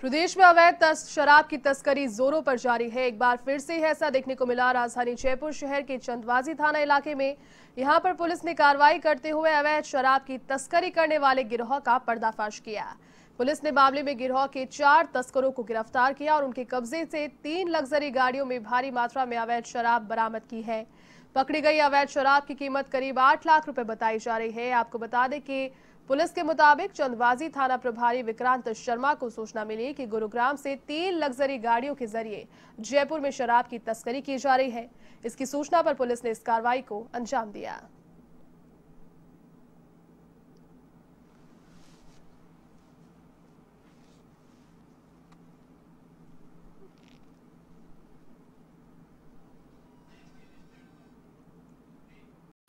प्रदेश में अवैध शराब की तस्करी जोरों पर जारी है एक बार फिर से ऐसा देखने को मिला राजधानी जयपुर शहर के चंदवाजी थाना इलाके में यहां पर पुलिस ने कार्रवाई करते हुए अवैध शराब की तस्करी करने वाले गिरोह का पर्दाफाश किया पुलिस ने मामले में गिरोह के चार तस्करों को गिरफ्तार किया और उनके कब्जे से तीन लग्जरी गाड़ियों में भारी मात्रा में अवैध शराब बरामद की है पकड़ी गई अवैध शराब की कीमत करीब आठ लाख रुपए बताई जा रही है आपको बता दें कि पुलिस के मुताबिक चंदवाजी थाना प्रभारी विक्रांत शर्मा को सूचना मिली कि गुरुग्राम से तीन लग्जरी गाड़ियों के जरिए जयपुर में शराब की तस्करी की जा रही है इसकी सूचना पर पुलिस ने इस कार्रवाई को अंजाम दिया